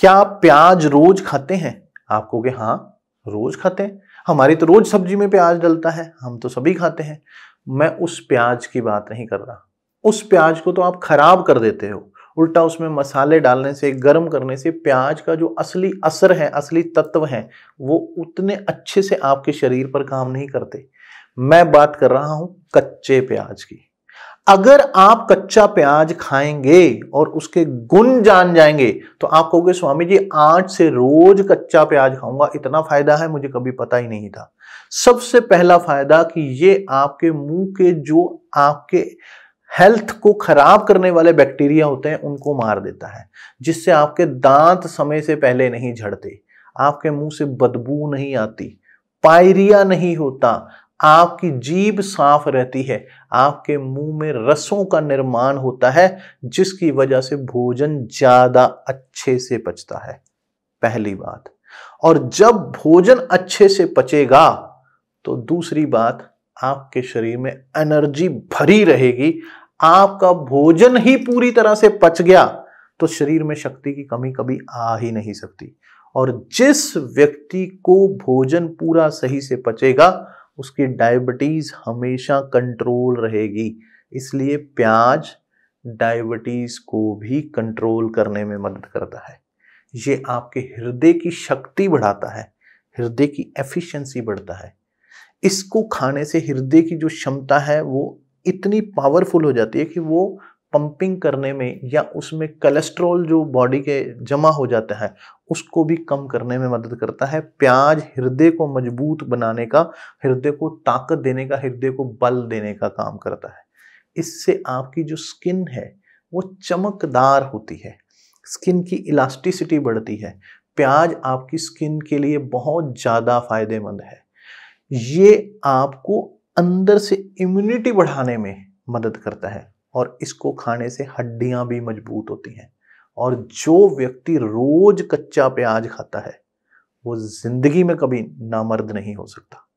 क्या आप प्याज रोज खाते हैं आप कहोगे हाँ रोज खाते हैं हमारी तो रोज सब्जी में प्याज डलता है हम तो सभी खाते हैं मैं उस प्याज की बात नहीं कर रहा उस प्याज को तो आप खराब कर देते हो उल्टा उसमें मसाले डालने से गर्म करने से प्याज का जो असली असर है असली तत्व है वो उतने अच्छे से आपके शरीर पर काम नहीं करते मैं बात कर रहा हूँ कच्चे प्याज की अगर आप कच्चा प्याज खाएंगे और उसके गुण जान जाएंगे तो आप कहोगे स्वामी जी आज से रोज कच्चा प्याज खाऊंगा इतना फायदा है मुझे कभी पता ही नहीं था सबसे पहला फायदा कि ये आपके मुंह के जो आपके हेल्थ को खराब करने वाले बैक्टीरिया होते हैं उनको मार देता है जिससे आपके दांत समय से पहले नहीं झड़ते आपके मुंह से बदबू नहीं आती पायरिया नहीं होता आपकी जीभ साफ रहती है आपके मुंह में रसों का निर्माण होता है जिसकी वजह से भोजन ज्यादा अच्छे से पचता है पहली बात और जब भोजन अच्छे से पचेगा तो दूसरी बात आपके शरीर में एनर्जी भरी रहेगी आपका भोजन ही पूरी तरह से पच गया तो शरीर में शक्ति की कमी कभी आ ही नहीं सकती और जिस व्यक्ति को भोजन पूरा सही से पचेगा उसकी डायबिटीज़ हमेशा कंट्रोल रहेगी इसलिए प्याज डायबिटीज़ को भी कंट्रोल करने में मदद करता है ये आपके हृदय की शक्ति बढ़ाता है हृदय की एफिशिएंसी बढ़ता है इसको खाने से हृदय की जो क्षमता है वो इतनी पावरफुल हो जाती है कि वो पंपिंग करने में या उसमें कोलेस्ट्रॉल जो बॉडी के जमा हो जाता है उसको भी कम करने में मदद करता है प्याज हृदय को मजबूत बनाने का हृदय को ताकत देने का हृदय को बल देने का काम करता है इससे आपकी जो स्किन है वो चमकदार होती है स्किन की इलास्टिसिटी बढ़ती है प्याज आपकी स्किन के लिए बहुत ज़्यादा फायदेमंद है ये आपको अंदर से इम्यूनिटी बढ़ाने में मदद करता है और इसको खाने से हड्डियाँ भी मजबूत होती हैं और जो व्यक्ति रोज कच्चा प्याज खाता है वो जिंदगी में कभी नामर्द नहीं हो सकता